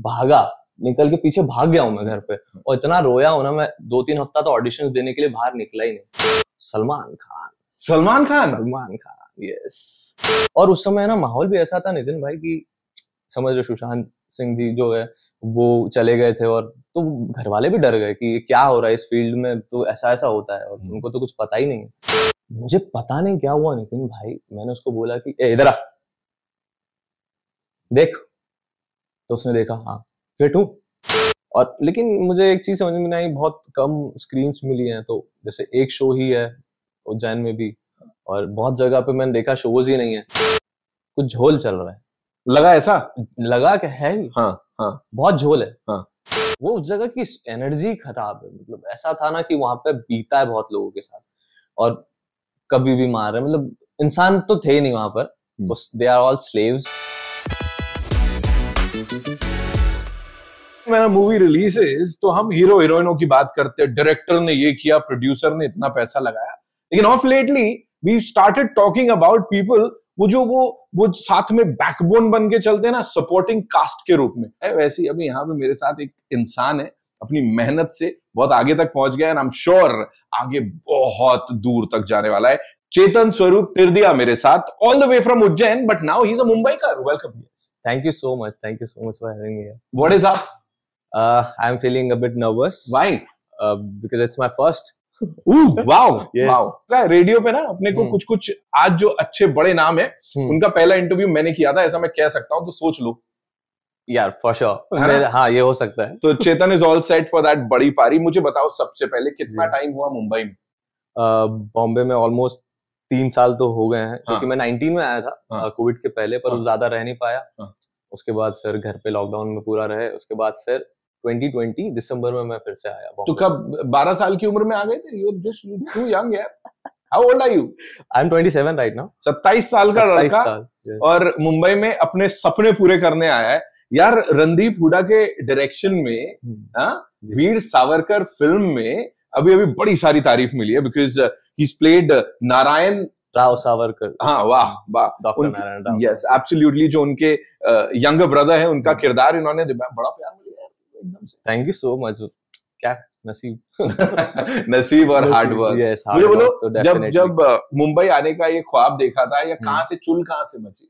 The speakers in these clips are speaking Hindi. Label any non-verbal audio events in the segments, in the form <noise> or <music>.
भागा निकल के पीछे भाग गया हूँ मैं घर पे हम्म। और इतना रोया हूं ना मैं दो तीन हफ्ता तो ऑडिशन देने के लिए बाहर निकला ही नहीं सलमान खान सलमान खान सलमान खान यस और उस समय ना माहौल भी ऐसा था नितिन भाई की समझ रहे सुशांत सिंह जी जो है वो चले गए थे और तो घर वाले भी डर गए कि क्या हो रहा है इस फील्ड में तो ऐसा ऐसा होता है और हम्म। उनको तो कुछ पता ही नहीं है मुझे पता नहीं क्या हुआ नितिन भाई मैंने उसको बोला कि ए इधर आ देख तो उसने देखा हाँ फिट हूँ और लेकिन मुझे एक चीज समझ में नहीं आई बहुत कम स्क्रीन मिली हैं तो जैसे एक शो ही है उज्जैन में भी और बहुत जगह पे मैंने देखा शोज ही नहीं है कुछ झोल चल रहा है लगा ऐसा लगा कि है ही हाँ हाँ बहुत झोल है हाँ वो उस जगह की एनर्जी खराब है मतलब ऐसा था ना कि वहां पे बीता है बहुत लोगों के साथ और कभी भी मार रहे मतलब इंसान तो थे ही नहीं वहां पर they are all slaves when movie release releases तो हम हीरो हीरोइनों की बात करते हैं डायरेक्टर ने ये किया प्रोड्यूसर ने इतना पैसा लगाया लेकिन of lately we started talking about people वो जो वो वो साथ में बैकबोन बन के चलते हैं ना सपोर्टिंग कास्ट के रूप में वैसे अभी यहाँ पे मेरे साथ एक इंसान है अपनी मेहनत से बहुत आगे तक पहुंच गया एंड आई एम श्योर आगे बहुत दूर तक जाने वाला है चेतन स्वरूप तिरदिया मेरे साथ all the way from Ujjain but now he is a Mumbai का welcome thank you so much thank you so much for having me what is up uh, I'm feeling a bit nervous. Why? Uh, because it's my first. Radio पे ना अपने को hmm. कुछ कुछ आज जो अच्छे बड़े नाम है hmm. उनका पहला इंटरव्यू मैंने किया था ऐसा मैं कह सकता हूँ तो सोच लो यार फॉर श्योर हाँ ये हो सकता है तो Chetan is all set for that बड़ी पारी मुझे बताओ सबसे पहले कितना टाइम hmm. हुआ मुंबई में बॉम्बे uh, में ऑलमोस्ट तीन साल तो हो गए हैं हाँ। क्योंकि मैं नाइनटीन में आया था कोविड हाँ। uh, के पहले पर हाँ। ज्यादा रह नहीं पाया उसके बाद फिर घर पे लॉकडाउन में पूरा रहे उसके बाद फिर 2020 दिसंबर में मैं फिर से आया तो कब 12 साल की उम्र में आ गए थे यू जस्ट टू यंग यार how old are you I am 27 right now 27 साल का लड़का और मुंबई में अपने सपने पूरे करने आया है यार रणदीप हुडा के डायरेक्शन में hmm. वीर सावरकर फिल्म में अभी अभी बड़ी सारी तारीफ मिली है because he played Narayan Rao Savarkar हाँ वाह वाह doctor Narayan Rao yes absolutely जो उनके यंगर ब्रदर है उनका हम्म। किरदार इन्होंने बड़ा प्यार एकदम से थैंक यू सो मच क्या नसीब <laughs> नसीब और हार्ड वर्क yes, मुझे बोलो तो जब जब मुंबई आने का ये ख्वाब देखा था या हम्म। कहा से चुल कहाँ से मची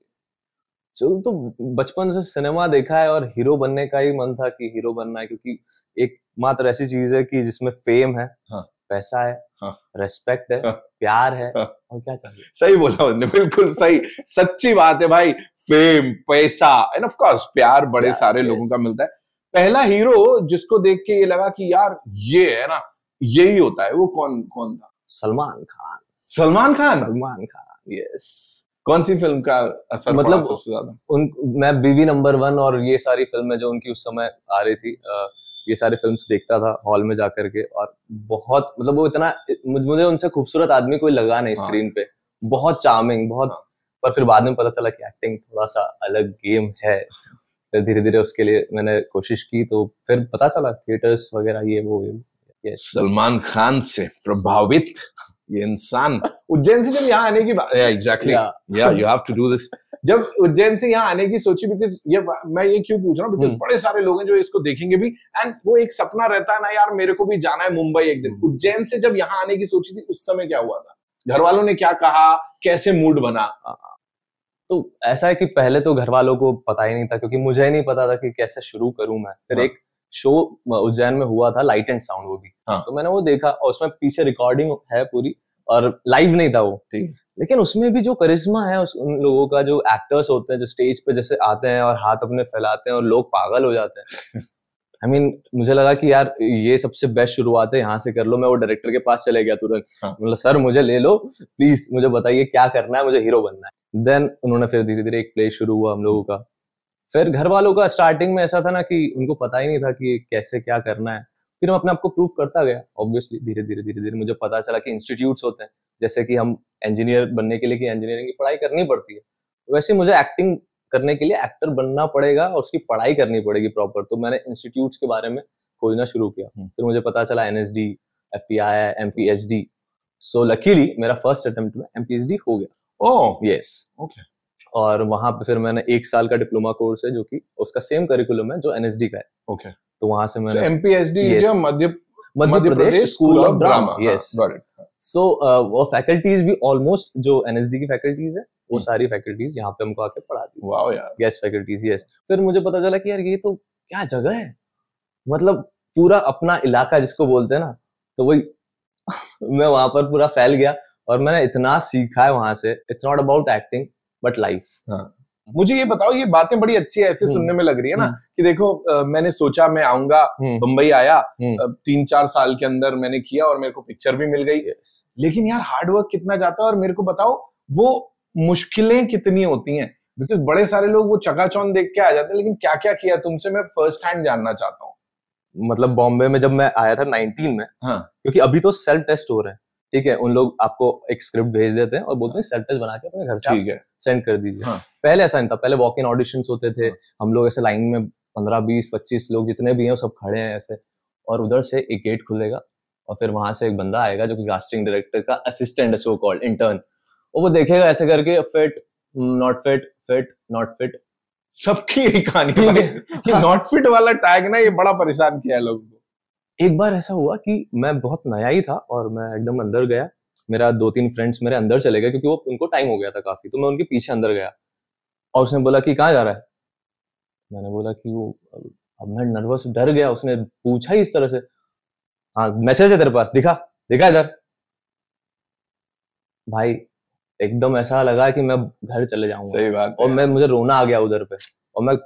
चुल तो बचपन से सिनेमा देखा है और हीरो बनने का ही मन था कि हीरो बनना है क्योंकि एक मात्र ऐसी चीज है कि जिसमें फेम है हाँ। पैसा है हाँ। रेस्पेक्ट है हाँ। प्यार है हाँ। और क्या चाहिए सही बोला उसने बिल्कुल सही सच्ची बात है भाई फेम पैसा एंड ऑफ कोर्स प्यार बड़े सारे लोगों का मिलता है पहला हीरो जिसको देख के ये लगा कि यार ये है ना यही होता है वो कौन कौन था सलमान खान सलमान खान सलमान खान यस कौन सी फिल्म का असर मतलब सबसे ज्यादा उन मैं बीवी नंबर वन और ये सारी फिल्में जो उनकी उस समय आ रही थी आ, ये सारी फिल्म्स देखता था हॉल में जाकर के और बहुत मतलब वो इतना मुझे उनसे खूबसूरत आदमी कोई लगा नहीं हाँ। स्क्रीन पे बहुत चार्मिंग बहुत हाँ। पर फिर बाद में पता चला कि एक्टिंग थोड़ा सा अलग गेम है फिर धीरे धीरे उसके लिए मैंने कोशिश की तो फिर पता चला थिएटर्स वगैरह ये वो सलमान खान से प्रभावित ये इंसान उज्जैन से जब यहाँ आने की बात एग्जैक्टली या you have to do this जब उज्जैन से यहाँ आने की सोची बिकॉज ये मैं ये क्यों पूछ रहा हूँ बिकॉज hmm. बड़े सारे लोग हैं जो इसको देखेंगे भी एंड वो एक सपना रहता है ना यार मेरे को भी जाना है मुंबई एक दिन hmm. उज्जैन से जब यहाँ आने की सोची थी उस समय क्या हुआ था घर वालों ने क्या कहा कैसे मूड बना हाँ, हाँ। तो ऐसा है कि पहले तो घर वालों को पता ही नहीं था क्योंकि मुझे नहीं पता था कि कैसे शुरू करूं मैं फिर हाँ. एक शो उज्जैन में हुआ था लाइट एंड साउंड वो भी हाँ. तो मैंने वो देखा और उसमें पीछे रिकॉर्डिंग है पूरी और लाइव नहीं था वो लेकिन उसमें भी जो करिश्मा है उस उन लोगों का जो एक्टर्स होते हैं जो स्टेज पे जैसे आते हैं और हाथ अपने फैलाते हैं और लोग पागल हो जाते हैं <laughs> आई मीन मुझे लगा कि यार ये सबसे बेस्ट शुरुआत है यहाँ से कर लो मैं वो डायरेक्टर के पास चले गया तुरंत हाँ. मतलब सर मुझे ले लो प्लीज मुझे बताइए क्या करना है मुझे हीरो बनना है देन उन्होंने फिर धीरे धीरे एक प्ले शुरू हुआ हम लोगों का फिर घर वालों का स्टार्टिंग में ऐसा था ना कि उनको पता ही नहीं था कि कैसे क्या करना है फिर मैं अपने आप को प्रूव करता गया ऑब्वियसली धीरे धीरे धीरे धीरे मुझे पता चला कि इंस्टीट्यूट्स होते हैं जैसे कि हम इंजीनियर बनने के लिए कि इंजीनियरिंग की पढ़ाई करनी पड़ती है वैसे मुझे एक्टिंग करने के लिए एक्टर बनना पड़ेगा और उसकी पढ़ाई करनी पड़ेगी प्रॉपर तो मैंने इंस्टीट्यूट के बारे में खोजना शुरू किया हम्म। फिर मुझे पता चला N S D F P I M P H D so luckily मेरा फर्स्ट अटेम्प्ट में एम पी एच डी हो गया ओह यस ओके और वहां पे फिर मैंने एक साल का डिप्लोमा कोर्स है जो कि उसका सेम करिकुलम है जो एन एस डी का है ओके okay. तो वहां से मैंने M P H D Madhya Madhya Pradesh school of drama yes so वो फैकल्टीज भी ऑलमोस्ट जो एन एस डी की फैकल्टीज है वो हम्म। सारी फैकल्टीज यहाँ पे हमको आके पढ़ा दी वाह यार गेस्ट फैकल्टीज यस फिर मुझे पता चला कि यार ये तो क्या जगह है मतलब पूरा अपना इलाका जिसको बोलते हैं ना तो वही <laughs> मैं वहां पर पूरा फैल गया और मैंने इतना सीखा है वहां से it's not about acting but life मुझे ये बताओ ये बातें बड़ी अच्छी ऐसे हम्म। सुनने में लग रही है ना हम्म। कि देखो आ, मैंने सोचा मैं आऊंगा मुंबई आया तीन चार साल के अंदर मैंने किया और मेरे को पिक्चर भी मिल गई लेकिन यार हार्डवर्क कितना जाता है और मेरे को बताओ वो मुश्किलें कितनी होती हैं बिकॉज बड़े सारे लोग वो चकाचौन देख के आ जाते हैं लेकिन क्या क्या किया तुमसे मैं फर्स्ट हैंड जानना चाहता हूँ मतलब बॉम्बे में जब मैं आया था नाइनटीन में हाँ क्योंकि अभी तो सेल्फ टेस्ट हो रहे हैं ठीक है उन लोग आपको एक स्क्रिप्ट भेज देते हैं और बोलते हैं सेल्फ टेस्ट बना के अपने घर से सेंड कर दीजिए हाँ। पहले ऐसा नहीं था पहले वॉक इन ऑडिशन होते थे हाँ। हम लोग ऐसे लाइन में पंद्रह बीस पच्चीस लोग जितने भी हैं सब खड़े हैं ऐसे और उधर से एक गेट खुलेगा और फिर वहां से एक बंदा आएगा जो कि कास्टिंग डायरेक्टर का असिस्टेंट है सो कॉल्ड इंटर्न और वो देखेगा ऐसे करके fit not fit fit not fit सबकी यही कहानी ये नॉट फिट वाला टैग ना ये बड़ा परेशान किया है लोगों को एक बार ऐसा हुआ कि मैं बहुत नया ही था और मैं एकदम अंदर गया मेरा दो तीन फ्रेंड्स मेरे अंदर चले गए क्योंकि वो उनको टाइम हो गया था काफी तो मैं उनके पीछे अंदर गया और उसने बोला कि कहाँ जा रहा है मैंने बोला कि वो अब मैं नर्वस डर गया उसने पूछा ही इस तरह से हाँ मैसेज है तेरे पास दिखा दिखा इधर भाई एकदम ऐसा लगा कि मैं घर चले जाऊंगा सही बात और मैं मुझे रोना आ गया उधर पे और मैं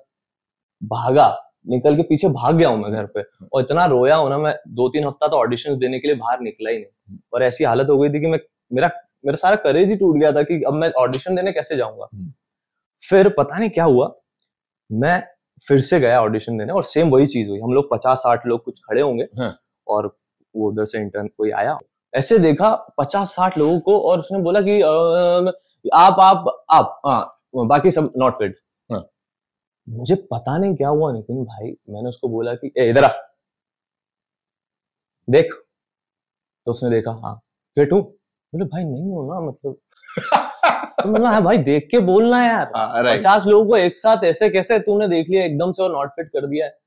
भागा निकल के पीछे भाग गया हूँ मैं घर पे हम्म। और इतना रोया हूँ ना मैं दो तीन हफ्ता तो ऑडिशन देने के लिए बाहर निकला ही नहीं हम्म। और ऐसी हालत हो गई थी कि मैं मेरा मेरा सारा करेज ही टूट गया था कि अब मैं ऑडिशन देने कैसे जाऊंगा हम्म। फिर पता नहीं क्या हुआ मैं फिर से गया ऑडिशन देने और सेम वही चीज हुई हम लोग पचास साठ लोग कुछ खड़े होंगे हाँ। और वो उधर से इंटर्न कोई आया ऐसे देखा पचास साठ लोगों को और उसने बोला कि आप आप आप हाँ बाकी सब नॉट फिट हाँ। मुझे पता नहीं क्या हुआ नितिन भाई मैंने उसको बोला कि इधर आ देख तो उसने देखा हाँ फिट हूँ बोले भाई नहीं हो ना मतलब <laughs> तो मतलब है हाँ, भाई देख के बोलना यार हाँ, पचास लोगों को एक साथ ऐसे कैसे तूने देख लिया एकदम से और नॉट फिट कर दिया है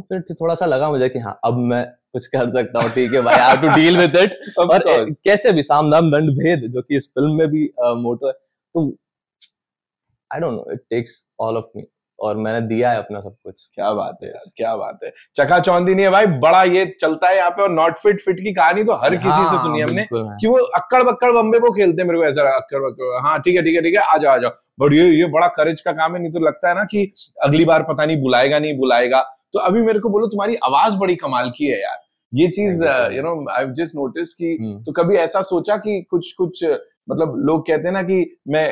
और फिर थोड़ा सा लगा मुझे कि हाँ अब मैं कुछ कर सकता हूँ ठीक है भाई I to deal with it और कैसे भी साम नाम दंड भेद जो कि इस फिल्म में भी मोटो है तो I don't know it takes all of me और मैंने दिया है अपना सब कुछ क्या बात है yes. क्या बात है चखा चौंधी नहीं है भाई बड़ा ये चलता है यहाँ पे और नॉट फिट फिट की कहानी तो हर किसी से हाँ, सुनी हमने कि वो अक्कड़ बक्कड़ बम्बे को खेलते हैं मेरे को ऐसा अक्कड़ बक्कड़ हाँ ठीक है ठीक है ठीक है आ जाओ आ जाओ बट ये ये बड़ा करेज का काम है नहीं तो लगता है ना कि अगली बार पता नहीं बुलाएगा नहीं बुलाएगा तो अभी मेरे को बोलो तुम्हारी आवाज बड़ी कमाल की है यार ये चीज you know I just notice कि hmm. तो कभी ऐसा सोचा कि कुछ कुछ मतलब लोग कहते हैं ना कि मैं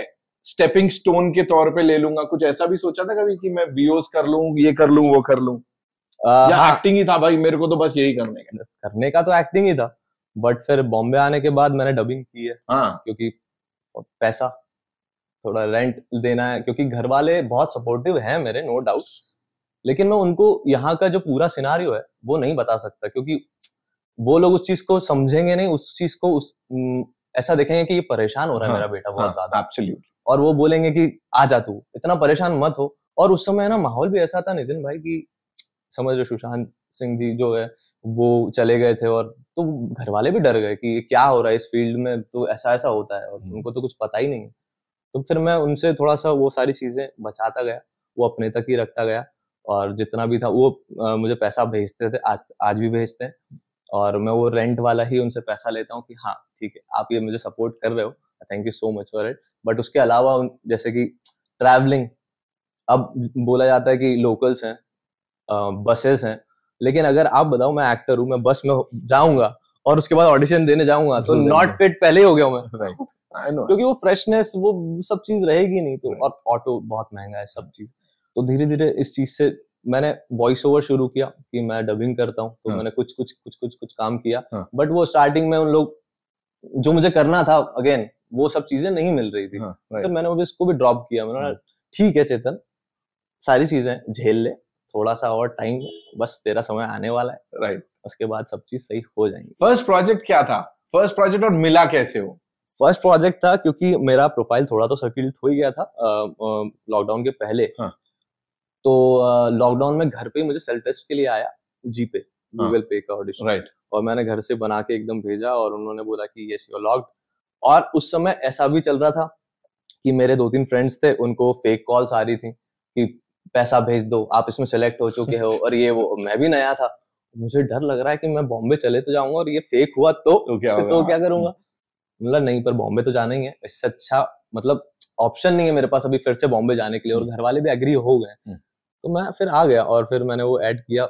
स्टेपिंग स्टोन के तौर पे ले लूंगा कुछ ऐसा भी सोचा था कभी कि मैं वीओस कर लू ये कर लू वो कर लू uh, या हाँ, एक्टिंग ही था भाई मेरे को तो बस यही करने का करने का तो एक्टिंग ही था बट फिर बॉम्बे आने के बाद मैंने डबिंग की है हाँ. क्योंकि पैसा थोड़ा रेंट देना है क्योंकि घर वाले बहुत सपोर्टिव हैं मेरे नो डाउट लेकिन मैं उनको यहाँ का जो पूरा सिनारियो है वो नहीं बता सकता क्योंकि वो लोग उस चीज को समझेंगे नहीं उस चीज को उस ऐसा देखेंगे कि ये परेशान हो रहा है हाँ, मेरा बेटा हाँ, बहुत हाँ, ज्यादा और वो बोलेंगे कि आ जा तू इतना परेशान मत हो और उस समय ना माहौल भी ऐसा था नितिन भाई की समझ लो सुशांत सिंह जी जो है वो चले गए थे और तो घर वाले भी डर गए कि क्या हो रहा है इस फील्ड में तो ऐसा ऐसा होता है और हम्म। उनको तो कुछ पता ही नहीं तो फिर मैं उनसे थोड़ा सा वो सारी चीजें बचाता गया वो अपने तक ही रखता गया और जितना भी था वो आ, मुझे पैसा भेजते थे आज आज भी भेजते हैं और मैं वो रेंट वाला ही उनसे पैसा लेता हूँ कि हाँ ठीक है आप ये मुझे सपोर्ट कर रहे हो thank you so much for it but उसके अलावा जैसे कि ट्रैवलिंग अब बोला जाता है कि लोकल्स हैं बसेस हैं लेकिन अगर आप बताओ मैं एक्टर हूँ मैं बस में जाऊंगा और उसके बाद ऑडिशन देने जाऊंगा तो नॉट <laughs> फिट पहले ही हो गया मैं क्योंकि वो फ्रेशनेस वो सब चीज रहेगी नहीं तो और ऑटो बहुत महंगा है सब चीज तो धीरे धीरे इस चीज से मैंने वॉइस ओवर शुरू किया कि मैं डबिंग करता हूँ तो हाँ. मैंने कुछ कुछ कुछ कुछ कुछ काम किया हाँ. बट वो स्टार्टिंग में उन लोग जो मुझे करना था अगेन वो सब चीजें नहीं मिल रही थी हाँ, तो मैंने इसको भी ड्रॉप किया मैंने ठीक है चेतन सारी चीजें झेल ले थोड़ा सा और टाइम बस तेरा समय आने वाला है राइट उसके बाद सब चीज सही हो जाएंगी फर्स्ट प्रोजेक्ट क्या था फर्स्ट प्रोजेक्ट और मिला कैसे हो फर्स्ट प्रोजेक्ट था क्योंकि मेरा प्रोफाइल थोड़ा तो सर्कुलेट हो ही गया था लॉकडाउन के पहले हाँ. तो लॉकडाउन में घर पे ही मुझे सेल्फ टेस्ट के लिए आया जी पे गूगल हाँ। पे का ऑडिशन राइट और मैंने घर से बना के एकदम भेजा और उन्होंने बोला कि यस यू लॉग्ड और उस समय ऐसा भी चल रहा था कि मेरे दो तीन फ्रेंड्स थे उनको फेक कॉल्स आ रही थी कि पैसा भेज दो आप इसमें सेलेक्ट हो चुके हो और ये वो मैं भी नया था मुझे डर लग रहा है कि मैं बॉम्बे चले तो जाऊंगा और ये फेक हुआ तो तो क्या, तो क्या करूंगा मतलब नहीं पर बॉम्बे तो जाना ही है इससे अच्छा मतलब ऑप्शन नहीं है मेरे पास अभी फिर से बॉम्बे जाने के लिए और हम्म। घर वाले भी एग्री हो गए तो मैं फिर आ गया और फिर मैंने वो ऐड किया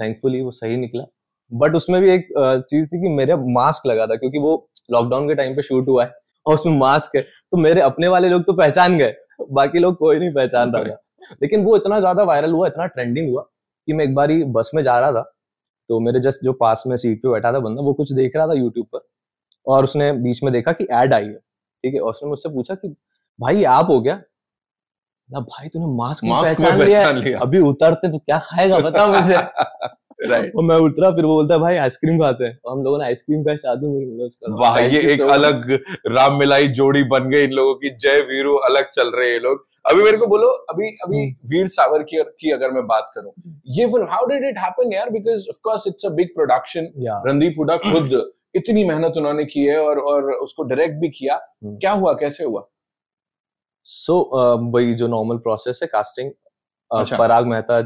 थैंकफुली वो सही निकला बट उसमें भी एक चीज थी कि मेरे मास्क लगा था क्योंकि वो लॉकडाउन के टाइम पे शूट हुआ है और उसमें मास्क है तो मेरे अपने वाले लोग तो पहचान गए बाकी लोग कोई नहीं पहचान रहा था लेकिन वो इतना ज्यादा वायरल हुआ इतना ट्रेंडिंग हुआ कि मैं एक बार ही बस में जा रहा था तो मेरे जस्ट जो पास में सीट पे बैठा था बंदा वो कुछ देख रहा था यूट्यूब पर और उसने बीच में देखा कि एड आई है ठीक है और उसने मुझसे पूछा कि भाई आप हो गया ना भाई तूने मास्क, मास्क पहचान पहचान लिया, लिया अभी उतरते तो क्या खाएगा बता मुझे <laughs> और मैं उतरा फिर वो बोलता है भाई आइसक्रीम खाते हैं हम लोगों ने आइसक्रीम खाई साथ में वाह ये एक अलग राम मिलाई जोड़ी बन गई इन लोगों की जय वीरू अलग चल रहे हैं लोग अभी मेरे को बोलो अभी अभी हम्म। वीर सावर की, की अगर मैं बात करूं हम्म। ये फिल्म हाउ डिड इट हैपन यार because of course it's a big production Randeep Hooda खुद <clears throat> इतनी मेहनत उन्होंने की है और और उसको डायरेक्ट भी किया हम्म। क्या हुआ कैसे हुआ सो um, वही जो नॉर्मल प्रोसेस है कास्टिंग uh, अच्छा। पराग मेहता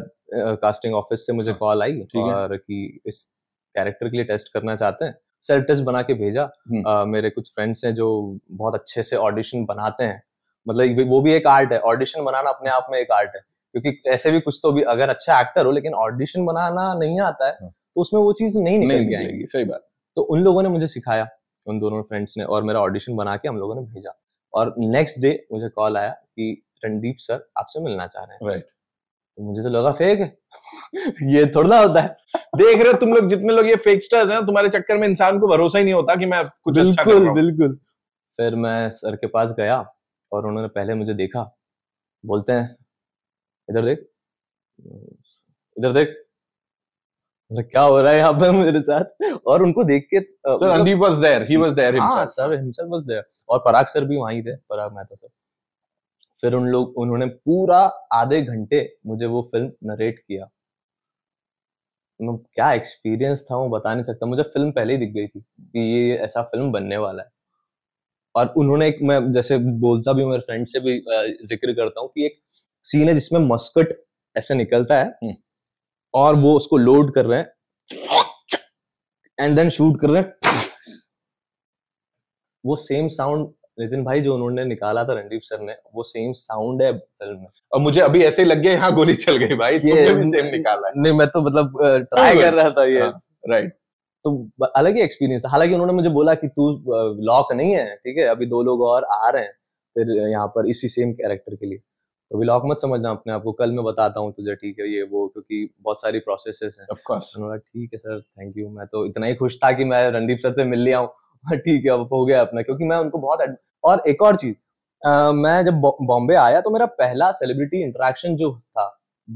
कास्टिंग ऑफिस से मुझे कॉल हाँ। आई और कि इस कैरेक्टर के लिए टेस्ट करना चाहते हैं सेल्फ टेस्ट बना के भेजा आ, हम्म। uh, मेरे कुछ फ्रेंड्स हैं जो बहुत अच्छे से ऑडिशन बनाते हैं मतलब वो भी एक आर्ट है ऑडिशन बनाना अपने आप में एक आर्ट है क्योंकि ऐसे भी कुछ तो भी अगर अच्छा एक्टर हो लेकिन ऑडिशन बनाना नहीं आता है हाँ। तो उसमें वो चीज नहीं निकल जाएगी सही बात तो उन लोगों ने मुझे सिखाया उन दोनों फ्रेंड्स ने और मेरा ऑडिशन बना के हम लोगों ने भेजा और नेक्स्ट डे मुझे कॉल आया कि रणदीप सर आपसे मिलना चाह रहे हैं राइट right. तो मुझे तो लगा फेक <laughs> ये थोड़ा ना होता है देख रहे हो तुम लोग जितने लोग ये फेकस्टर्स हैं तुम्हारे चक्कर में इंसान को भरोसा ही नहीं होता कि मैं कुछ बिल्कुल अच्छा कर बिल्कुल फिर मैं सर के पास गया और उन्होंने पहले मुझे देखा बोलते हैं इधर देख इधर देख मतलब क्या हो रहा है यहाँ पे मेरे साथ और उनको देख के Randeep was there he was there हां सर हिमसेल्फ वाज देयर और पराग सर भी वहीं थे पराग मेहता सर फिर उन लोग उन्होंने पूरा आधे घंटे मुझे वो फिल्म नरेट किया मैं मतलब क्या एक्सपीरियंस था वो बता नहीं सकता मुझे फिल्म पहले ही दिख गई थी कि ये ऐसा फिल्म बनने वाला है और उन्होंने एक मैं जैसे बोलता भी मेरे फ्रेंड से भी जिक्र करता हूँ कि एक सीन है जिसमें मस्कट ऐसे निकलता है हम्म। और वो उसको लोड कर रहे हैं एंड देन शूट कर रहे हैं वो सेम साउंड नितिन भाई जो उन्होंने निकाला था रणदीप सर ने वो सेम साउंड है फिल्म में और मुझे अभी ऐसे ही लग गया यहाँ गोली चल गई भाई ये भी सेम निकाला है नहीं मैं तो मतलब ट्राई कर रहा था ये राइट हाँ, तो अलग ही एक्सपीरियंस था हालांकि उन्होंने मुझे बोला कि तू लॉक नहीं है ठीक है अभी दो लोग और आ रहे हैं फिर यहाँ पर इसी सेम कैरेक्टर के लिए तो ब्लॉक मत समझना अपने आपको कल मैं बताता हूँ तुझे ठीक है ये वो क्योंकि बहुत सारी प्रोसेस है ठीक है सर थैंक यू मैं तो इतना ही खुश था कि मैं रणदीप सर से मिल लिया हूँ <laughs> ठीक है अब हो गया अपना क्योंकि मैं उनको बहुत और एक और चीज मैं जब बॉम्बे आया तो मेरा पहला सेलिब्रिटी इंटरेक्शन जो था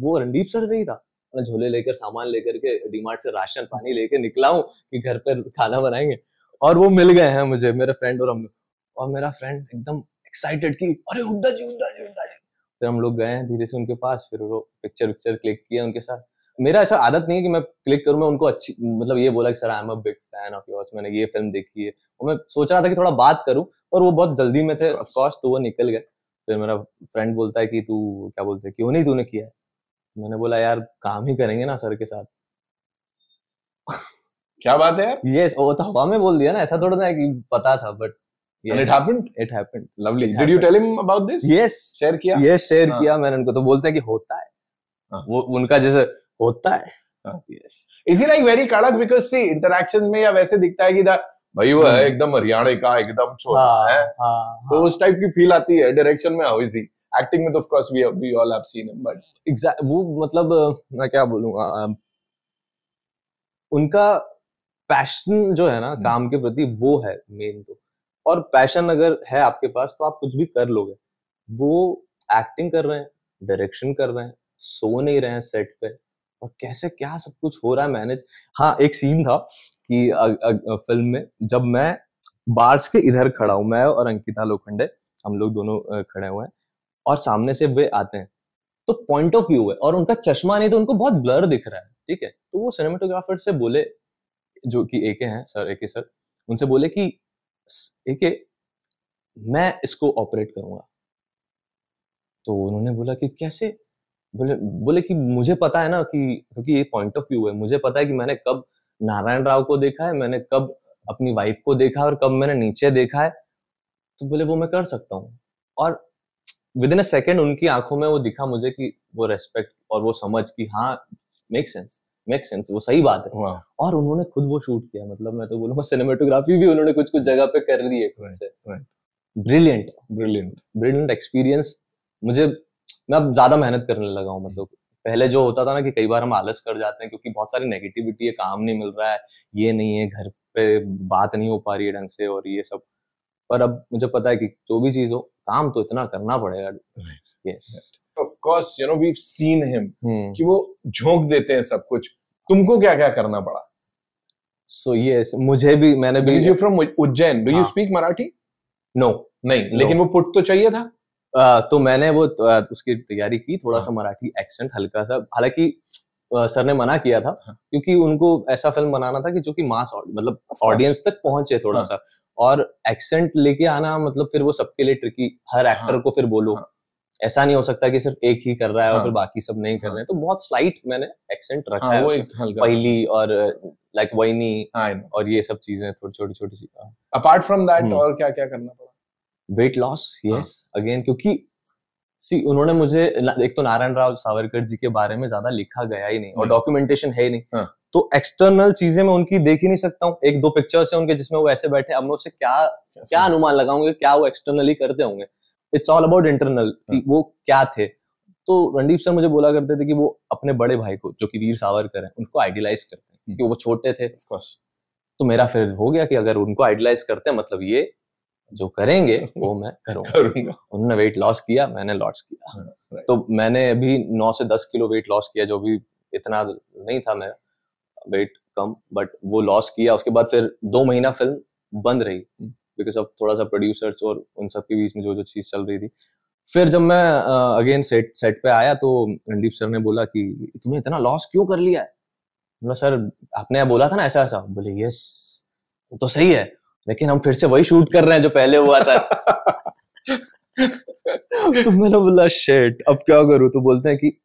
वो रणदीप सर से ही था मैं झोले लेकर सामान लेकर के डीमार्ट से राशन पानी लेकर निकला हूँ कि घर पर खाना बनाएंगे और वो मिल गए हैं मुझे मेरे फ्रेंड और हम और मेरा फ्रेंड एकदम एक्साइटेड कि अरे उद्दा जी उद्दा जी उद्दा जी फिर हम लोग गए धीरे से उनके पास फिर वो पिक्चर विक्चर क्लिक किया उनके साथ मेरा ऐसा आदत नहीं है कि मैं क्लिक करूं मैं उनको अच्छी मतलब ये बोला कि sir I am a big fan of yours मैंने ये फिल्म देखी है और मैं सोच रहा था कि थोड़ा बात करूं और वो बहुत जल्दी में थे ऑफकोर्स तो वो निकल गए फिर मेरा फ्रेंड बोलता है कि तू क्या बोलते क्यों नहीं तूने किया तो मैंने बोला यार काम ही करेंगे ना सर के साथ <laughs> क्या बात है यस वो तो हवा में बोल दिया ना ऐसा थोड़ा ना कि पता था but yes. and it happened it happened lovely it did happened. you tell him about this yes share किया yes share हाँ. किया मैंने उनको तो बोलते हैं कि होता है हाँ. वो उनका जैसे होता है हाँ. yes is he like very कड़क because see interaction में या वैसे दिखता है कि दा भाई वो है hmm. एकदम हरियाणा का एकदम छोटा हाँ, है हाँ, हाँ। तो उस टाइप की फील आती है डायरेक्शन में हाउ इज ही एक्टिंग में तो of course we we all have seen him but exact वो मतलब मैं क्या बोलूंगा उनका पैशन जो है ना hmm. काम के प्रति वो है मेन तो और पैशन अगर है आपके पास तो आप कुछ भी कर लोगे वो एक्टिंग कर रहे हैं डायरेक्शन कर रहे हैं सो नहीं रहे हैं सेट पे और कैसे क्या सब कुछ हो रहा है मैनेज हाँ एक सीन था कि अ, अ, अ, फिल्म में जब मैं बार्स के इधर खड़ा हूं मैं और अंकिता लोखंडे हम लोग दोनों खड़े हुए हैं और सामने से वे आते हैं तो पॉइंट ऑफ व्यू है और उनका चश्मा नहीं तो उनको बहुत ब्लर दिख रहा है ठीक है तो वो सिनेमाटोग्राफर से बोले जो कि एके हैं सर एके सर उनसे बोले कि ठीक है मैं इसको ऑपरेट करूंगा तो उन्होंने बोला कि कैसे बोले बोले कि मुझे पता है ना कि क्योंकि ये पॉइंट ऑफ व्यू है मुझे पता है कि मैंने कब नारायण राव को देखा है मैंने कब अपनी वाइफ को देखा है और कब मैंने नीचे देखा है तो बोले वो मैं कर सकता हूँ और विद इन अ सेकेंड उनकी आंखों में वो दिखा मुझे कि वो रेस्पेक्ट और वो समझ कि हाँ मेक सेंस मेक सेंस वो सही बात है हाँ। और उन्होंने खुद वो शूट किया मतलब मैं तो बोलूंगा सिनेमाटोग्राफी भी उन्होंने कुछ कुछ जगह पे कर दी है ब्रिलियंट ब्रिलियंट ब्रिलियंट एक्सपीरियंस मुझे मैं अब ज्यादा मेहनत करने लगा हूँ मतलब पहले जो होता था ना कि कई बार हम आलस कर जाते हैं क्योंकि बहुत सारी नेगेटिविटी है काम नहीं मिल रहा है ये नहीं है घर पे बात नहीं हो पा रही है ढंग से और ये सब पर अब मुझे पता है कि जो भी चीज हो काम तो इतना करना पड़ेगा yes right. yes. right. Of course you know we seen him कि वो झोंक देते हैं सब कुछ तुमको क्या क्या करना पड़ा सो so, यस yes, मुझे भी मैंने भी you from Ujjain do you speak Marathi no नहीं no. लेकिन वो पुट तो चाहिए था uh, तो मैंने वो तो, uh, उसकी तैयारी की थोड़ा हाँ. सा मराठी एक्सेंट हल्का सा हालांकि uh, सर ने मना किया था हाँ। क्योंकि उनको ऐसा फिल्म बनाना था कि जो कि मास मतलब ऑडियंस तक पहुंचे थोड़ा हाँ. सा और एक्सेंट लेके आना मतलब फिर वो सबके लिए ट्रिकी हर एक्टर हाँ. को फिर बोलो हाँ. ऐसा नहीं हो सकता कि सिर्फ एक ही कर रहा है हाँ, और फिर बाकी सब नहीं कर हाँ, रहे हैं तो बहुत स्लाइट मैंने एक्सेंट रखा हाँ, है वो एक पहली और लाइक हाँ, वैनी और ये सब चीजें थोड़ी छोटी छोटी सी अपार्ट फ्रॉम दैट और क्या क्या करना पड़ा वेट लॉस यस अगेन क्योंकि सी उन्होंने मुझे एक तो नारायण राव सावरकर जी के बारे में ज्यादा लिखा गया ही नहीं और डॉक्यूमेंटेशन है ही नहीं हाँ। तो एक्सटर्नल चीजें मैं उनकी देख ही नहीं सकता हूँ एक दो पिक्चर्स है उनके जिसमें वो ऐसे बैठे अब मैं उससे क्या क्या अनुमान लगाऊंगे क्या वो एक्सटर्नली करते होंगे इट्स ऑल अबाउट इंटरनल वो क्या थे तो रणदीप सर मुझे बोला करते थे कि वो अपने बड़े भाई को जो कि वीर सावरकर है उनको आइडियलाइज करते हैं क्योंकि हम्म। वो छोटे थे ऑफकोर्स तो मेरा फिर हो गया कि अगर उनको आइडियलाइज करते हैं मतलब ये जो करेंगे वो मैं करूंगा उन्होंने वेट लॉस किया मैंने लॉस किया हाँ, तो मैंने अभी नौ से दस किलो वेट लॉस किया जो भी इतना नहीं था मेरा वेट कम बट वो लॉस किया उसके बाद फिर दो महीना फिल्म बंद रही हम्म। बिकॉज अब थोड़ा सा प्रोड्यूसर्स और उन सब के बीच में जो जो चीज़ चल रही थी फिर जब मैं अगेन सेट सेट पे आया तो रणदीप सर ने बोला कि तुमने इतना लॉस क्यों कर लिया है बोला सर आपने बोला था ना ऐसा ऐसा बोले यस तो सही है लेकिन हम फिर से वही शूट कर रहे हैं जो पहले हुआ था तो मैंने बोला शेट अब क्या करूं तो बोलते हैं कि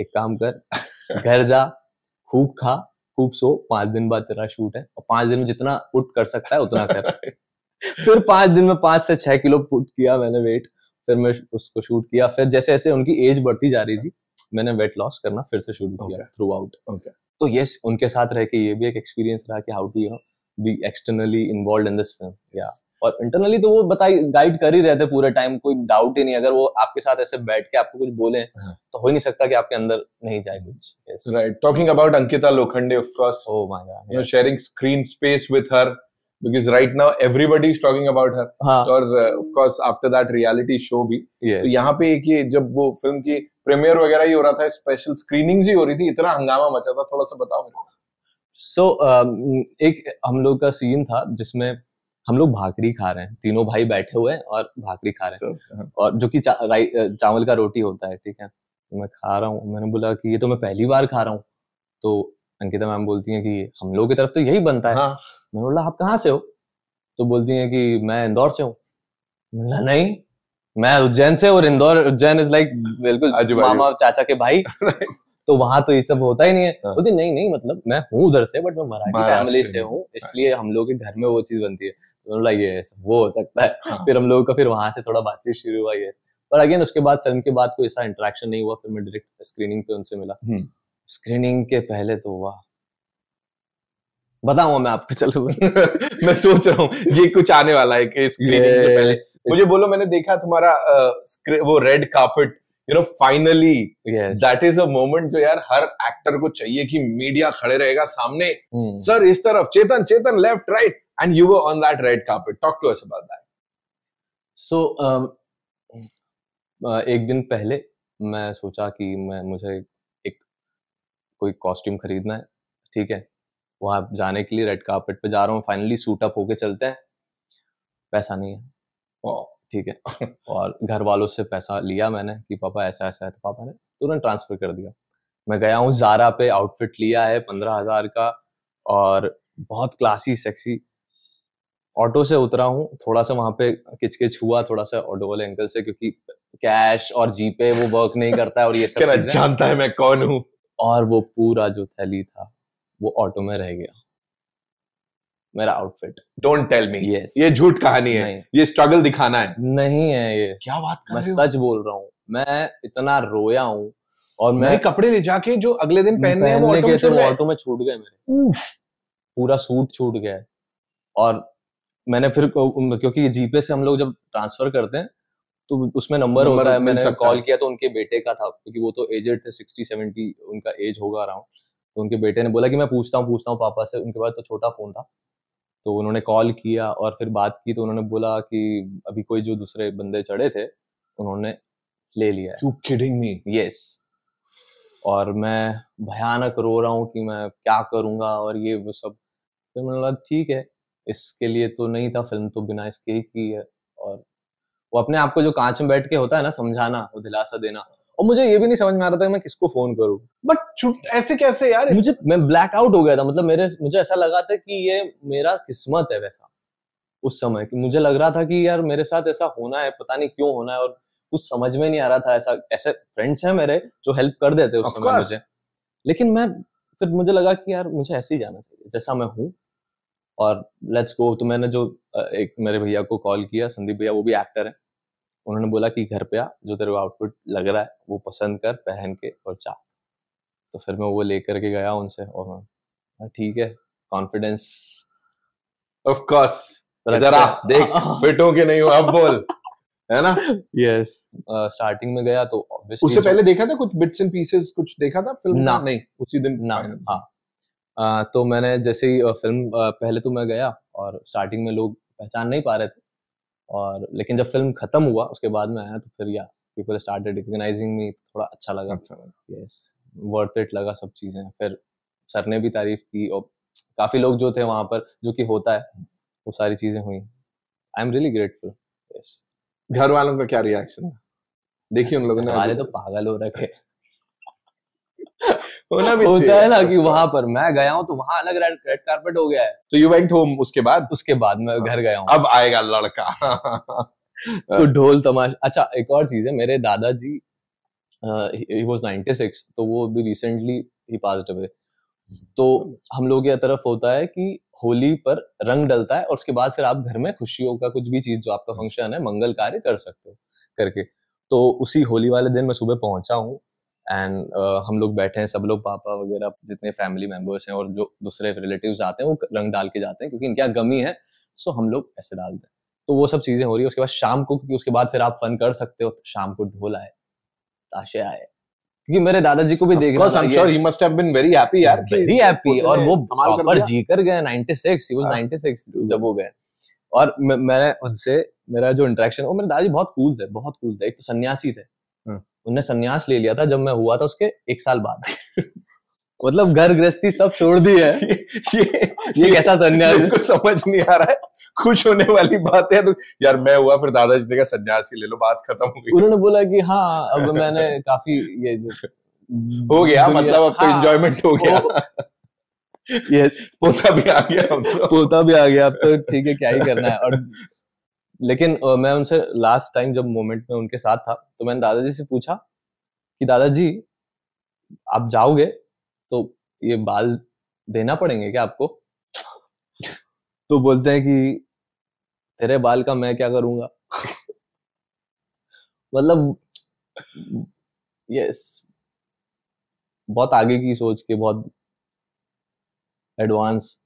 एक काम कर घर जा खूब खा खूब सो पांच दिन बाद तेरा शूट है और पांच दिन में जितना उठ कर सकता है उतना कर फिर पांच दिन में पांच से छह किलो पुट किया मैंने वेट फिर मैं उसको शूट किया फिर जैसे जैसे उनकी एज बढ़ती जा रही थी मैंने वेट लॉस करना फिर से शुरू किया थ्रू आउट तो यस उनके साथ रह के ये भी एक एक्सपीरियंस रहा कि how to you be externally involve in this film या और इंटरनली तो वो बताई गाइड कर ही रहे थे पूरे टाइम कोई डाउट ही नहीं अगर वो आपके साथ ऐसे बैठ के आपको कुछ बोले हाँ। तो हो ही नहीं सकता कि आपके अंदर नहीं जाए कुछ right talking about Ankita Lokhande of course oh my god you know sharing screen space with her because right now everybody is talking about her हाँ. और uh, of course after that reality show भी yes. तो यहाँ पे एक ये जब वो फिल्म की प्रीमियर वगैरह ही हो रहा था स्पेशल स्क्रीनिंग्स ही हो रही थी इतना हंगामा मचा था थोड़ा सा बताओ मेरे सो so, um, एक हम लोग का सीन था जिसमें हम लोग भाकरी खा रहे हैं तीनों भाई बैठे हुए हैं और भाकरी खा रहे हैं so, uh-huh. और जो कि चा, चावल का रोटी होता है ठीक है तो मैं खा रहा हूँ मैंने बोला कि ये तो मैं पहली बार खा रहा हूँ तो अंकिता मैम बोलती हैं कि हम लोग की तरफ तो यही बनता है हाँ. मैंने बोला आप कहाँ से हो तो बोलती हैं कि मैं इंदौर से हूँ बोला नहीं मैं उज्जैन से और इंदौर उज्जैन इज लाइक बिल्कुल हाँ मामा चाचा के भाई <laughs> तो वहां तो ये सब होता ही नहीं है हाँ। बोलती नहीं नहीं मतलब मैं हूँ उधर से बट मैं मराठी फैमिली से हूँ हाँ। इसलिए हम लोग के घर में वो चीज बनती है तो बोला ये वो हो सकता है हाँ। फिर हम लोगों का फिर वहां से थोड़ा बातचीत शुरू हुआ ये पर अगेन उसके बाद फिल्म के बाद कोई ऐसा इंटरेक्शन नहीं हुआ फिर मैं डायरेक्ट स्क्रीनिंग पे उनसे मिला स्क्रीनिंग हम्म। के पहले तो वाह बताऊंगा मैं आपको चलो <laughs> मैं सोच रहा हूँ ये कुछ आने वाला है स्क्रीनिंग yes. से पहले मुझे बोलो मैंने देखा तुम्हारा वो red carpet you know finally that is a moment जो यार हर एक्टर को चाहिए कि मीडिया खड़े रहेगा सामने सर hmm. इस तरफ Chetan Chetan left right and you were on that red carpet talk to us about that so एक दिन पहले मैं सोचा कि मैं मुझे एक कोई कॉस्ट्यूम खरीदना है ठीक है वहां जाने के लिए रेड कार्पेट पे जा रहा हूँ फाइनली सूट अप होके चलते हैं पैसा नहीं है ठीक है और घर वालों से पैसा लिया मैंने कि पापा ऐसा ऐसा है तो पापा ने तुरंत ट्रांसफर कर दिया मैं गया हूँ जारा पे आउटफिट लिया है पंद्रह हजार का और बहुत क्लासी सेक्सी ऑटो से उतरा हूँ थोड़ा सा वहां पे किचकिच हुआ थोड़ा सा ऑटो वाले अंकल से क्योंकि कैश और जीपे वो वर्क नहीं करता है और ये सब <laughs> जानता है मैं कौन हूँ और वो पूरा जो थैली था वो ऑटो में रह गया मेरा outfit don't tell me yes ये झूठ कहानी है ये स्ट्रगल दिखाना है नहीं है ये क्या बात कर मैं रहे सच बोल रहा हूँ मैं इतना रोया हूँ और मैं कपड़े ले जाके जो अगले दिन पहनने हैं वो ऑटो में छूट तो ऑटो में छूट गए मेरे पूरा सूट छूट गया और मैंने फिर क्योंकि जीपे से हम लोग जब ट्रांसफर करते हैं तो उसमें नंबर होता है मैंने कॉल किया तो उनके बेटे का था क्योंकि वो तो एजेड थे सिक्सटी सेवेंटी उनका एज होगा अराउंड तो उनके बेटे ने बोला कि मैं पूछता हूँ पूछता हूँ पापा से उनके पास तो छोटा फ़ोन था तो उन्होंने कॉल किया और फिर बात की तो उन्होंने बोला कि अभी कोई जो दूसरे बंदे चढ़े थे उन्होंने ले लिया यू किडिंग मी यस और मैं भयानक रो रहा हूँ कि मैं क्या करूंगा और ये वो सब फिर मैंने बोला ठीक है इसके लिए तो नहीं था फिल्म तो बिना इसके ही की है और वो अपने आप को जो कांच में बैठ के होता है ना समझाना वो दिलासा देना और मुझे ये भी नहीं समझ में आ रहा था कि मैं किसको फोन करूँ बट ऐसे कैसे यार मुझे मैं ब्लैक आउट हो गया था मतलब मेरे मुझे ऐसा लगा था कि ये मेरा किस्मत है वैसा उस समय कि मुझे लग रहा था कि यार मेरे साथ ऐसा होना है पता नहीं क्यों होना है और कुछ समझ में नहीं आ रहा था ऐसा ऐसे फ्रेंड्स हैं मेरे जो हेल्प कर देते उस समय मुझे लेकिन मैं फिर मुझे लगा कि यार मुझे ऐसे ही जाना चाहिए जैसा मैं हूँ और लेट्स गो तो मैंने जो एक मेरे भैया को कॉल किया संदीप भैया वो भी एक्टर है उन्होंने बोला कि घर पे आ जो तेरे को आउटफिट लग रहा है वो पसंद कर पहन के और जा तो फिर मैं वो लेकर के गया उनसे और ठीक है कॉन्फिडेंस ऑफ कोर्स जरा देख फिट हो के नहीं हो अब बोल है ना यस स्टार्टिंग में गया तो ऑब्वियसली उससे पहले देखा था कुछ बिट्स एंड पीसेस कुछ देखा था फिल्म ना नहीं उसी दिन ना हाँ तो मैंने जैसे ही फिल्म पहले तो मैं गया और स्टार्टिंग में लोग पहचान नहीं पा रहे थे और लेकिन जब फिल्म खत्म हुआ उसके बाद में आया तो फिर या पीपल स्टार्टेड रिकॉग्नाइजिंग मी थोड़ा अच्छा लगा अच्छा लगा यस वर्थ इट लगा सब चीजें फिर सर ने भी तारीफ की और काफी लोग जो थे वहां पर जो कि होता है वो सारी चीजें हुई I am really grateful yes घर वालों का क्या रिएक्शन था देखिए उन लोगों ने हमारे तो पागल हो रखे होना भी होता है ना कि वहां पर मैं गया हूँ तो वहां अलग रेड रेड कार्पेट हो गया है तो यू वेंट होम उसके बाद उसके बाद मैं घर गया हूँ अब आएगा लड़का तो ढोल तमाशा अच्छा एक और चीज है मेरे दादाजी तो वो भी रिसेंटली ही पॉजिटिव है तो हम लोग की तरफ होता है कि होली पर रंग डलता है और उसके बाद फिर आप घर में खुशियों का कुछ भी चीज जो आपका फंक्शन है मंगल कार्य कर सकते हो करके तो उसी होली वाले दिन मैं सुबह पहुंचा हूँ एंड uh, हम लोग बैठे हैं सब लोग पापा वगैरह जितने फैमिली मेम्बर्स हैं और जो दूसरे रिलेटिव आते हैं वो रंग डाल के जाते हैं क्योंकि इनके यहाँ गमी है सो हम लोग ऐसे डालते हैं तो वो सब चीजें हो रही है उसके बाद शाम को क्योंकि उसके बाद फिर आप फन कर सकते हो तो शाम को ढोल आए ताशे आए क्योंकि मेरे दादाजी को भी देख रहा sure और वो जी कर गए 96 he was 96 हाँ। जब वो गए और मैंने उनसे मेरा जो इंटरेक्शन वो मेरे दादाजी बहुत कूल थे बहुत कूल थे एक तो सन्यासी थे हाँ। उनने संन्यास ले लिया था जब मैं हुआ था उसके एक साल बाद <laughs> मतलब घर गृहस्थी सब छोड़ दी है ये <laughs> ये ये कैसा सन्यास को समझ नहीं आ रहा है खुश होने वाली बात है तो यार मैं हुआ फिर दादाजी ने कहा सन्यास ही ले लो बात खत्म हो गई उन्होंने बोला कि हाँ अब <laughs> मैंने काफी ये जो हो गया मतलब अब तो एंजॉयमेंट हाँ। हो गया यस पोता भी आ गया तो। पोता भी आ गया अब तो ठीक है क्या ही करना है और लेकिन uh, मैं उनसे लास्ट टाइम जब मोमेंट में उनके साथ था तो मैंने दादाजी से पूछा कि दादाजी आप जाओगे तो ये बाल देना पड़ेंगे क्या आपको तो बोलते हैं कि तेरे बाल का मैं क्या करूंगा मतलब यस बहुत आगे की सोच के बहुत एडवांस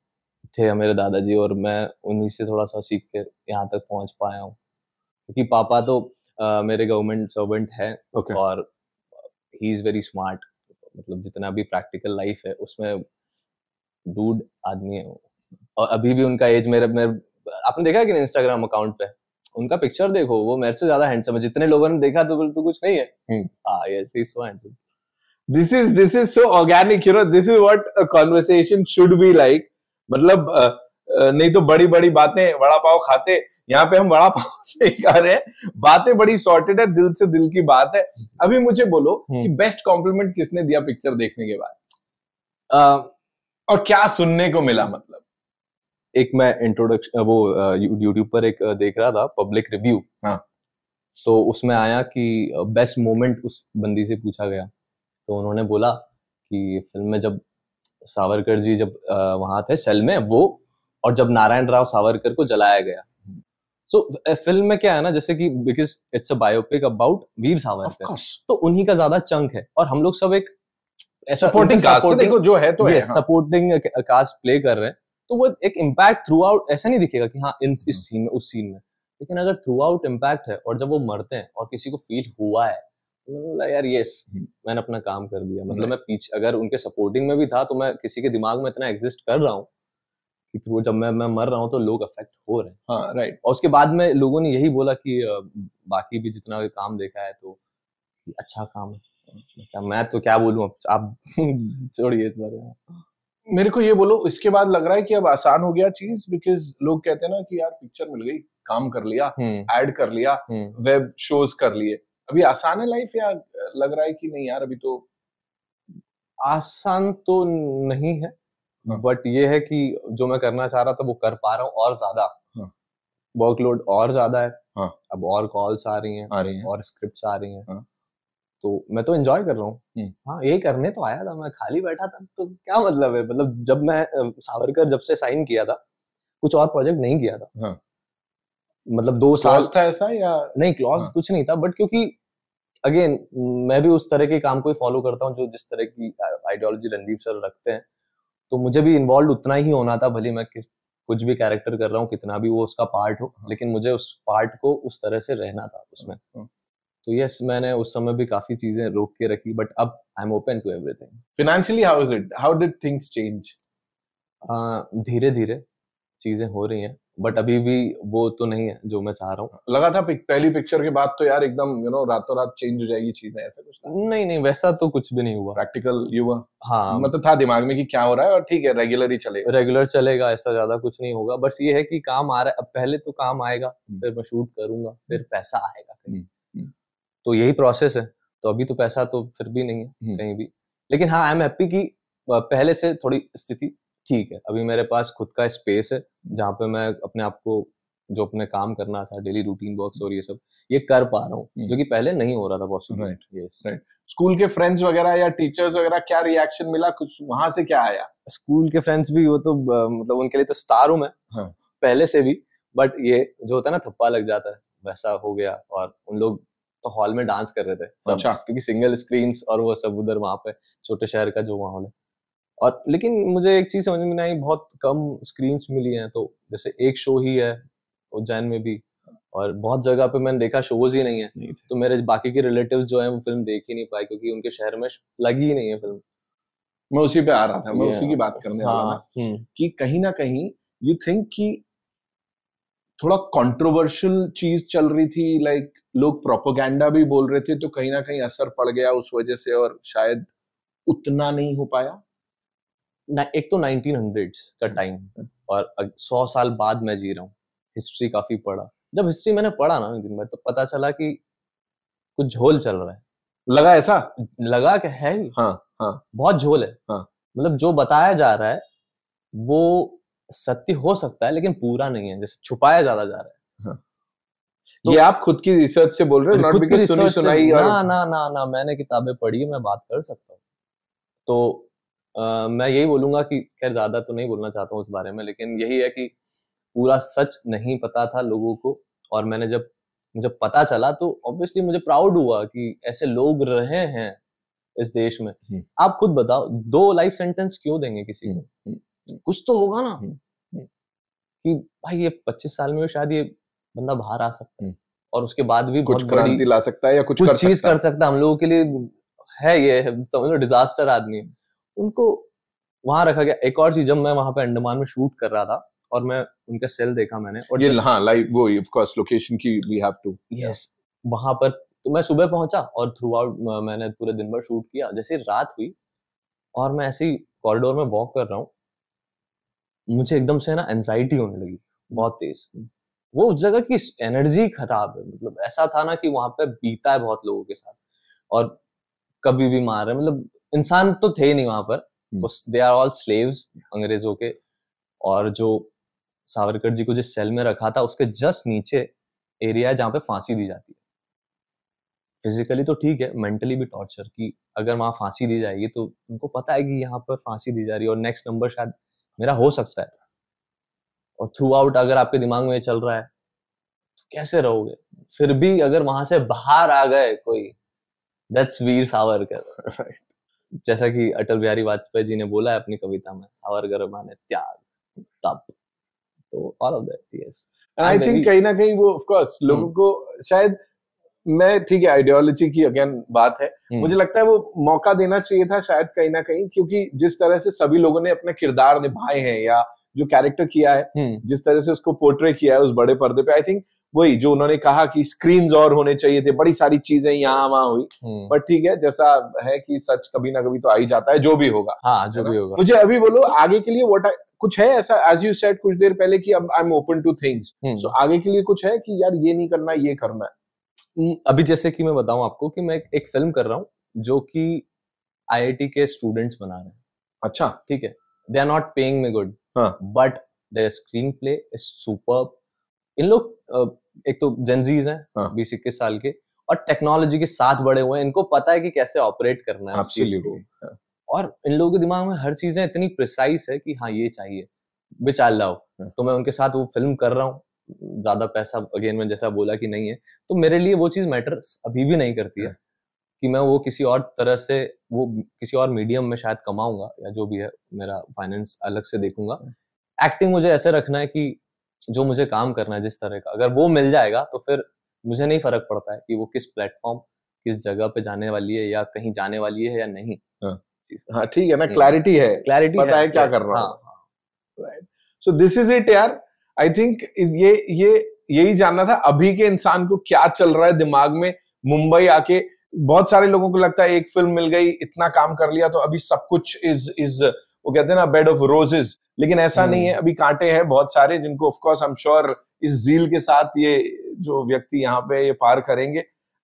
थे मेरे दादाजी और मैं उन्हीं से थोड़ा सा सीख के यहाँ तक पहुँच पाया हूँ क्योंकि पापा तो uh, मेरे गवर्नमेंट सर्वेंट है okay. और ही इज़ वेरी स्मार्ट मतलब जितना भी प्रैक्टिकल लाइफ है उसमें डूड आदमी है और अभी भी उनका एज मेरे मेरे आपने देखा कि इंस्टाग्राम अकाउंट पे उनका पिक्चर देखो वो मेरे से ज्यादा हैंडसम है जितने लोगों ने देखा तो तो कुछ नहीं है हम्म। हाँ yes he so handsome this is this is so organic you know this is what a conversation should be like मतलब नहीं तो बड़ी बड़ी बातें वड़ा पाव खाते यहाँ पे हम वड़ा पाव <laughs> नहीं खा रहे हैं बातें बड़ी सॉर्टेड है दिल से दिल की बात है अभी मुझे बोलो हम्म। कि बेस्ट कॉम्प्लीमेंट किसने दिया पिक्चर देखने के बाद और क्या सुनने को मिला मतलब एक मैं इंट्रोडक्शन वो यूट्यूब पर एक देख रहा था पब्लिक रिव्यू हाँ तो उसमें आया कि बेस्ट मोमेंट उस बंदी से पूछा गया तो उन्होंने बोला कि फिल्म में जब सावरकर जी जब वहां थे सेल में वो और जब नारायण राव सावरकर को जलाया गया सो so, फिल्म में क्या है ना जैसे कि because it's a biopic about Veer Savarkar तो उन्हीं का ज्यादा चंक है और हम लोग सब एक सपोर्टिंग सपोर्टिंग जो है तो है सपोर्टिंग कास्ट प्ले कर रहे हैं तो वो एक इम्पैक्ट थ्रू आउट ऐसा नहीं दिखेगा कि हाँ इन इस सीन हम्म। में उस सीन में लेकिन अगर थ्रू आउट इम्पैक्ट है और जब वो मरते हैं और किसी को फील हुआ है बोला यार यस हम्म। मैंने अपना काम कर दिया मतलब मैं पीछे अगर उनके सपोर्टिंग में भी था तो मैं किसी के दिमाग में इतना एग्जिस्ट कर रहा हूँ कि वो जब मैं मैं मर रहा हूँ तो लोग अफेक्ट हो रहे हैं हाँ राइट और उसके बाद में लोगों ने यही बोला कि बाकी भी जितना भी काम देखा है तो अच्छा काम है क्या, मैं तो क्या बोलूँ आप <laughs> छोड़िए इस बारे में मेरे को ये बोलो इसके बाद लग रहा है कि अब आसान हो गया चीज बिकॉज लोग कहते हैं ना कि यार पिक्चर मिल गई काम कर लिया एड हम्म। कर लिया वेब हम्म। शोज कर लिए अभी आसान है लाइफ या लग रहा है कि नहीं यार अभी तो आसान तो नहीं है बट हाँ। ये है कि जो मैं करना चाह रहा था वो कर पा रहा हूँ और ज्यादा वर्कलोड हाँ। और ज्यादा है हाँ. अब और कॉल्स आ रही हैं आ रही हैं और स्क्रिप्ट्स आ रही हैं हाँ। तो मैं तो एंजॉय कर रहा हूँ हम्म। हाँ यही करने तो आया था मैं खाली बैठा था तो क्या मतलब है मतलब जब मैं सावरकर जब से साइन किया था कुछ और प्रोजेक्ट नहीं किया था हाँ. मतलब दो साल था ऐसा या नहीं क्लॉज हाँ. कुछ नहीं था बट क्योंकि अगेन मैं भी उस तरह के काम को ही फॉलो करता हूँ जो जिस तरह की आइडियोलॉजी रणदीप सर रखते हैं तो मुझे भी इन्वॉल्व उतना ही होना था भले मैं कुछ भी कैरेक्टर कर रहा हूँ कितना भी वो उसका पार्ट हो लेकिन मुझे उस पार्ट को उस तरह से रहना था उसमें हम्म। तो यस मैंने उस समय भी काफी चीजें रोक के रखी बट अब I am open to everything financially how is it how did things change धीरे धीरे चीजें हो रही हैं बट अभी भी वो तो नहीं है जो मैं चाह रहा हूँ लगा था पिक, पहली पिक्चर के बाद तो यार एकदम यू नो रातों रात चेंज हो जाएगी चीजें ऐसा कुछ नहीं नहीं वैसा तो कुछ भी नहीं हुआ प्रैक्टिकल युवा हाँ मतलब था दिमाग में कि क्या हो रहा है और ठीक है रेगुलर ही चलेगा रेगुलर चलेगा ऐसा ज्यादा कुछ नहीं होगा बस ये है कि काम आ रहा है अब पहले तो काम आएगा हम्म। फिर मैं शूट करूंगा फिर पैसा आएगा हम्म, हम्म। तो यही प्रोसेस है तो अभी तो पैसा तो फिर भी नहीं है कहीं भी लेकिन हाँ आई एम हैप्पी की पहले से थोड़ी स्थिति ठीक है अभी मेरे पास खुद का स्पेस है जहाँ पे मैं अपने आप को जो अपने काम करना था डेली रूटीन वर्क और ये सब ये कर पा रहा हूँ हम्म। जो कि पहले नहीं हो रहा था possible right yes right school के फ्रेंड्स वगैरह या टीचर्स वगैरह क्या रिएक्शन मिला कुछ वहां से क्या आया स्कूल के फ्रेंड्स भी वो तो मतलब उनके लिए तो स्टार हूँ मैं हाँ. पहले से भी बट ये जो होता है ना थप्पा लग जाता है वैसा हो गया और उन लोग तो हॉल में डांस कर रहे थे सब अच्छा। क्योंकि सिंगल स्क्रीन और वो सब उधर वहां पे छोटे शहर का जो माहौल है और लेकिन मुझे एक चीज समझ में आई बहुत कम स्क्रीन मिली हैं तो जैसे एक शो ही है उज्जैन में भी और बहुत जगह पे मैंने देखा शोज ही नहीं है नहीं तो मेरे बाकी के रिलेटिव्स जो हैं वो फिल्म देख ही नहीं पाए क्योंकि उनके शहर में लगी ही नहीं है फिल्म मैं उसी पे आ रहा था मैं उसी की बात करने हाँ, वाला हम्म। कि कहीं ना कहीं यू थिंक कि थोड़ा कंट्रोवर्शियल चीज चल रही थी लाइक लोग प्रोपोगंडा भी बोल रहे थे तो कहीं ना कहीं असर पड़ गया उस वजह से और शायद उतना नहीं हो पाया एक तो नाइनटीन हंड्रेड का टाइम hmm. और सौ साल बाद मैं जी रहा हूँ हिस्ट्री काफी पढ़ा जब हिस्ट्री मैंने पढ़ा ना दिन में तो पता चला कि कुछ झोल चल रहा है लगा ऐसा लगा कि है ही हाँ हाँ बहुत झोल है हाँ मतलब जो बताया जा रहा है वो सत्य हो सकता है लेकिन पूरा नहीं है जैसे छुपाया ज्यादा जा रहा है हाँ. तो ये आप खुद की रिसर्च से बोल रहे हो सुनी सुनाई ना ना ना ना मैंने किताबें पढ़ी मैं बात कर सकता हूँ तो मैं यही बोलूंगा कि खैर ज्यादा तो नहीं बोलना चाहता हूँ उस बारे में लेकिन यही है कि पूरा सच नहीं पता था लोगों को और मैंने जब मुझे पता चला तो ऑब्वियसली मुझे प्राउड हुआ कि ऐसे लोग रहे हैं इस देश में हम्म। आप खुद बताओ दो लाइफ सेंटेंस क्यों देंगे किसी को हम्म, हम्म, कुछ तो होगा ना कि भाई ये पच्चीस साल में शायद ये बंदा बाहर आ सकता है और उसके बाद भी कुछ क्रांति ला सकता है या कुछ, कुछ कर चीज कर सकता है हम लोगों के लिए है ये समझ लो डिजास्टर आदमी है उनको वहां रखा गया एक और चीज जब मैं वहां पे अंडमान में शूट कर रहा था और मैं उनका सेल देखा मैंने और ये हाँ वो कोर्स लोकेशन की वी हैव टू यस वहां पर तो मैं सुबह पहुंचा और थ्रू आउट मैंने पूरे दिन भर शूट किया जैसे रात हुई और मैं ऐसे ही कॉरिडोर में वॉक कर रहा हूँ मुझे एकदम से ना एनजाइटी होने लगी बहुत तेज वो उस जगह की एनर्जी खराब है मतलब ऐसा था ना कि वहां पे बीता है बहुत लोगों के साथ और कभी भी मार है मतलब इंसान तो थे ही नहीं वहां पर दे आर ऑल स्लेव्स अंग्रेजों के और जो सावरकर जी को जिस सेल में रखा था उसके जस्ट नीचे एरिया है जहां पे फांसी दी जाती है फिजिकली तो ठीक है मेंटली भी टॉर्चर की अगर वहां फांसी दी जाएगी तो उनको पता है कि यहाँ पर फांसी दी जा रही है और नेक्स्ट नंबर शायद मेरा हो सकता है और थ्रू आउट अगर आपके दिमाग में ये चल रहा है तो कैसे रहोगे फिर भी अगर वहां से बाहर आ गए कोई दैट्स वीर सावरकर जैसा कि अटल बिहारी वाजपेयी जी ने बोला है अपनी कविता में सावरकर माने त्याग तप तो all of that yes I think कहीं ना कहीं वो ऑफ कोर्स hmm. लोगों को शायद मैं ठीक है आइडियोलॉजी की अगेन बात है hmm. मुझे लगता है वो मौका देना चाहिए था शायद कहीं ना कहीं क्योंकि जिस तरह से सभी लोगों ने अपने किरदार निभाए हैं या जो कैरेक्टर किया है hmm. जिस तरह से उसको पोर्ट्रे किया है उस बड़े पर्दे पे आई थिंक वही जो उन्होंने कहा कि स्क्रीन और होने चाहिए थे बड़ी सारी चीजें यहाँ वहां हुई बट हम्म। ठीक है जैसा है कि सच कभी ना कभी तो आई जाता है जो भी होगा हाँ जो भी होगा मुझे अभी बोलो आगे के लिए वॉट कुछ है ऐसा एज यू सेट कुछ देर पहले कि अब I am open to things so आगे के लिए कुछ है कि यार ये नहीं करना ये करना है हम्म, अभी जैसे कि मैं बताऊं आपको कि मैं एक फिल्म कर रहा हूँ जो कि आईआईटी के स्टूडेंट्स बना रहे हैं अच्छा ठीक है they are not paying me good but their screenplay is super इन लोग एक तो जेंजीज हैं हाँ। बीस इक्कीस साल के और टेक्नोलॉजी के साथ बड़े हुए हैं इनको पता है कि कैसे ऑपरेट करना है हाँ. और इन लोगों के दिमाग में हर चीजें इतनी प्रिसाइज है कि हाँ ये चाहिए विच आई लव तो मैं उनके साथ वो फिल्म कर रहा हूँ ज्यादा पैसा अगेन में जैसा बोला कि नहीं है तो मेरे लिए वो चीज मैटर अभी भी नहीं करती है हाँ। कि मैं वो किसी और तरह से वो किसी और मीडियम में शायद कमाऊंगा या जो भी है मेरा फाइनेंस अलग से देखूंगा एक्टिंग हाँ। मुझे ऐसे रखना है कि जो मुझे काम करना है जिस तरह का अगर वो मिल जाएगा तो फिर मुझे नहीं फर्क पड़ता है कि वो किस प्लेटफॉर्म किस जगह पे जाने वाली है या कहीं जाने वाली है या नहीं हाँ, हाँ ठीक है ना क्लैरिटी है क्लैरिटी पता है, है क्या कर रहा हूँ सो दिस इज इट यार आई थिंक ये ये यही जानना था अभी के इंसान को क्या चल रहा है दिमाग में मुंबई आके बहुत सारे लोगों को लगता है एक फिल्म मिल गई इतना काम कर लिया तो अभी सब कुछ इज इज वो कहते हैं ना बेड ऑफ रोजेस लेकिन ऐसा नहीं है हम्म। अभी कांटे हैं बहुत सारे जिनको ऑफकोर्स आई एम श्योर इस झील के साथ ये जो व्यक्ति यहाँ पे ये पार करेंगे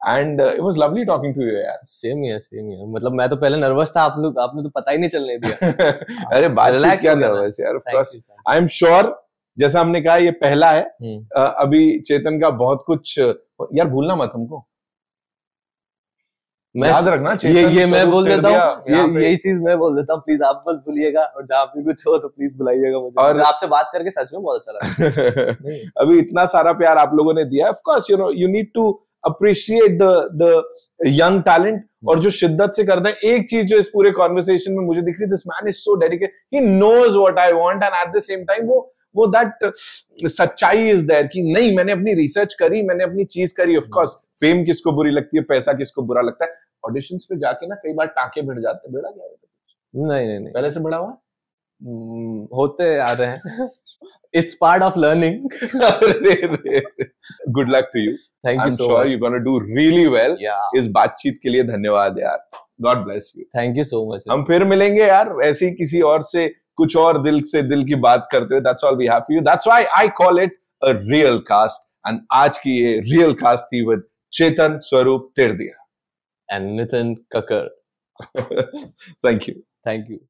and it was lovely talking to you यार सेम यार सेम यार मतलब मैं तो पहले नर्वस था आप लोग आपने तो पता ही नहीं चलने दिया <laughs> अरे बात क्या नर्वस यार of course I am sure जैसा हमने कहा ये पहला है हम्म। uh, अभी चेतन का बहुत कुछ uh, यार भूलना मत हमको मैं याद रखना ये ये मैं बोल देता हूँ ये यही चीज मैं बोल देता हूँ प्लीज आप बस बुलिएगा और जहाँ भी कुछ हो तो प्लीज बुलाइएगा मुझे और आपसे बात करके सच में बहुत अच्छा लगा <laughs> अभी इतना सारा प्यार आप लोगों ने दिया of course you know you need to appreciate the the young talent और जो शिद्दत से करता है एक चीज जो इस पूरे कॉन्वर्सेशन में मुझे दिख रही this man is so dedicate he knows what I want and at the same time वो वो दैट uh, सच्चाई इज देयर कि नहीं मैंने अपनी रिसर्च करी मैंने अपनी चीज करी ऑफ कोर्स फेम किसको बुरी लगती है पैसा किसको बुरा लगता है ऑडिशन पे जाके ना कई बार टाके भिड़ जाते भिड़ा गया तो नहीं नहीं नहीं पहले से बड़ा हुआ हम्म, होते आ रहे हैं it's part of learning good luck to you thank you so much you gonna do really well इस बातचीत के लिए धन्यवाद यार god bless you thank you so much हम फिर मिलेंगे यार ऐसे ही किसी और से कुछ और दिल से दिल की बात करते हुए that's all we have you that's why I call it a real cast and आज की ये रियल कास्ट थी with Chetan Swaroop Tirdiya and Nitin Kakkar. <laughs> Thank you. Thank you.